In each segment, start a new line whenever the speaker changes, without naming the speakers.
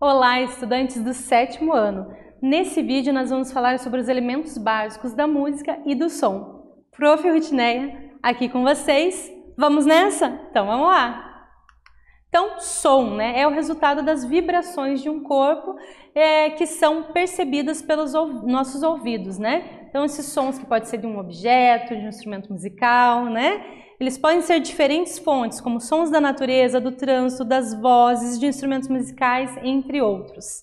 Olá, estudantes do sétimo ano! Nesse vídeo nós vamos falar sobre os elementos básicos da música e do som. Prof. Rutineia, aqui com vocês. Vamos nessa? Então vamos lá! Então, som né, é o resultado das vibrações de um corpo é, que são percebidas pelos ou nossos ouvidos, né? Então, esses sons que pode ser de um objeto, de um instrumento musical, né? Eles podem ser diferentes fontes, como sons da natureza, do trânsito, das vozes, de instrumentos musicais, entre outros.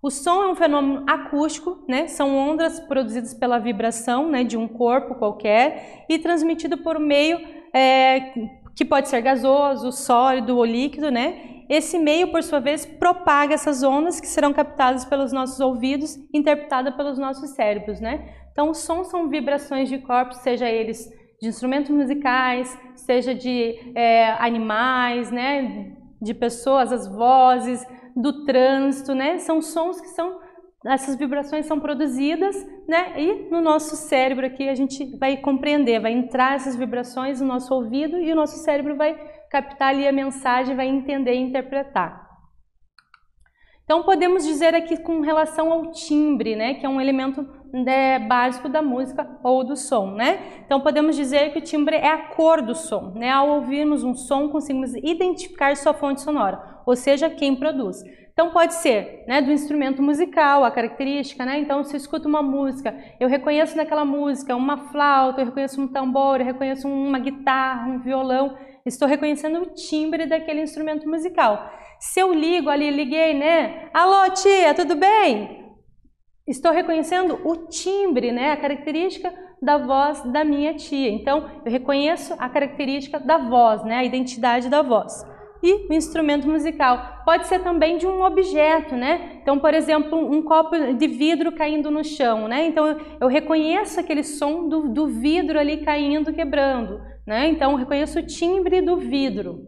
O som é um fenômeno acústico, né? são ondas produzidas pela vibração né, de um corpo qualquer e transmitido por meio é, que pode ser gasoso, sólido ou líquido. Né? Esse meio, por sua vez, propaga essas ondas que serão captadas pelos nossos ouvidos interpretadas pelos nossos cérebros. Né? Então, o som são vibrações de corpos, seja eles de instrumentos musicais, seja de é, animais, né, de pessoas, as vozes, do trânsito, né, são sons que são essas vibrações são produzidas, né? E no nosso cérebro aqui a gente vai compreender, vai entrar essas vibrações no nosso ouvido e o nosso cérebro vai captar ali a mensagem, vai entender e interpretar. Então podemos dizer aqui com relação ao timbre, né, que é um elemento né, básico da música ou do som, né? Então podemos dizer que o timbre é a cor do som, né? Ao ouvirmos um som, conseguimos identificar sua fonte sonora, ou seja, quem produz. Então pode ser, né, do instrumento musical, a característica, né? Então se eu escuto uma música, eu reconheço naquela música uma flauta, eu reconheço um tambor, eu reconheço uma guitarra, um violão. Estou reconhecendo o timbre daquele instrumento musical. Se eu ligo ali, liguei, né? Alô, tia, tudo bem? Estou reconhecendo o timbre, né? A característica da voz da minha tia. Então, eu reconheço a característica da voz, né? A identidade da voz e um instrumento musical. Pode ser também de um objeto, né? Então, por exemplo, um copo de vidro caindo no chão, né? Então, eu reconheço aquele som do, do vidro ali caindo, quebrando, né? Então, eu reconheço o timbre do vidro.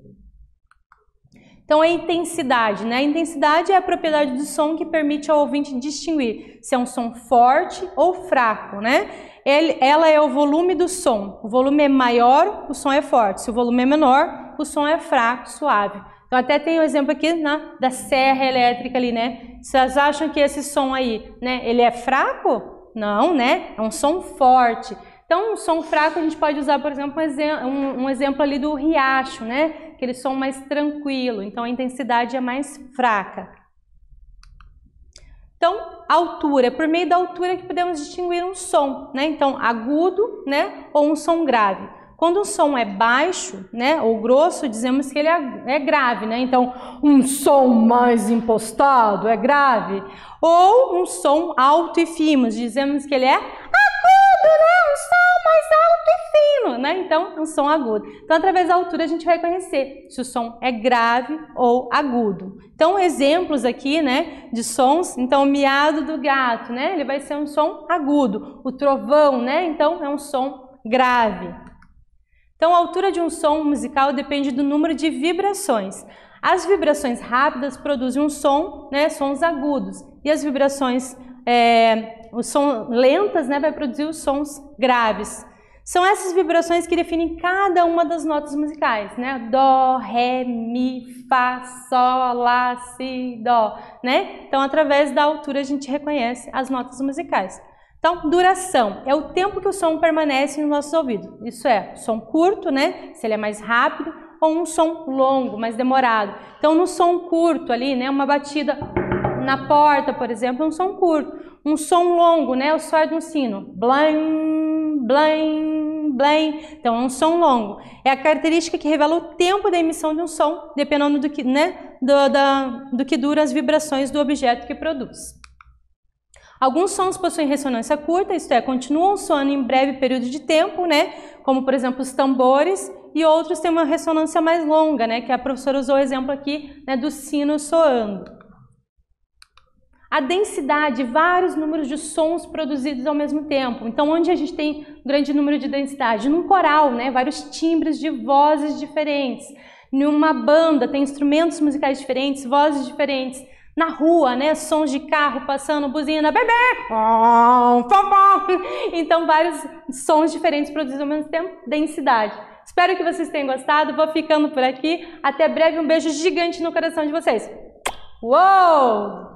Então, a intensidade, né? A intensidade é a propriedade do som que permite ao ouvinte distinguir se é um som forte ou fraco, né? ela é o volume do som. O volume é maior, o som é forte. Se o volume é menor, o som é fraco, suave. Então, até tem um exemplo aqui né? da serra elétrica ali, né? Vocês acham que esse som aí, né? Ele é fraco? Não, né? É um som forte. Então, um som fraco a gente pode usar, por exemplo, um exemplo ali do riacho, né? aquele som mais tranquilo, então a intensidade é mais fraca. Então, altura, é por meio da altura que podemos distinguir um som, né? Então, agudo, né, ou um som grave. Quando um som é baixo, né, ou grosso, dizemos que ele é, é grave, né? Então, um som mais impostado é grave. Ou um som alto e fino, dizemos que ele é agudo, né? Um som mais alto é fino, né? Então, é um som agudo. Então, através da altura, a gente vai reconhecer se o som é grave ou agudo. Então, exemplos aqui, né, de sons. Então, o miado do gato, né? Ele vai ser um som agudo. O trovão, né? Então, é um som grave. Então, a altura de um som musical depende do número de vibrações. As vibrações rápidas produzem um som, né, sons agudos, e as vibrações é, eh, som lentas né, vai produzir os sons graves. São essas vibrações que definem cada uma das notas musicais, né? Dó, ré, mi, fá, sol, lá, si, dó, né? Então, através da altura a gente reconhece as notas musicais. Então, duração é o tempo que o som permanece no nosso ouvido. Isso é, som curto, né? Se ele é mais rápido, ou um som longo, mais demorado. Então, no som curto ali, né? Uma batida na porta, por exemplo, é um som curto. Um som longo, né? O som é de um sino. Blam, blém, blém. Então é um som longo. É a característica que revela o tempo da emissão de um som, dependendo do que, né, do, da, do que dura as vibrações do objeto que produz. Alguns sons possuem ressonância curta, isto é, continuam soando em breve período de tempo, né? Como por exemplo os tambores, e outros têm uma ressonância mais longa, né? Que a professora usou o exemplo aqui né, do sino soando a densidade, vários números de sons produzidos ao mesmo tempo. Então, onde a gente tem um grande número de densidade? Num coral, né? vários timbres de vozes diferentes. Numa banda, tem instrumentos musicais diferentes, vozes diferentes. Na rua, né? Sons de carro passando, buzina, bebê! Então, vários sons diferentes produzidos ao mesmo tempo, densidade. Espero que vocês tenham gostado. Vou ficando por aqui. Até breve. Um beijo gigante no coração de vocês. Uou!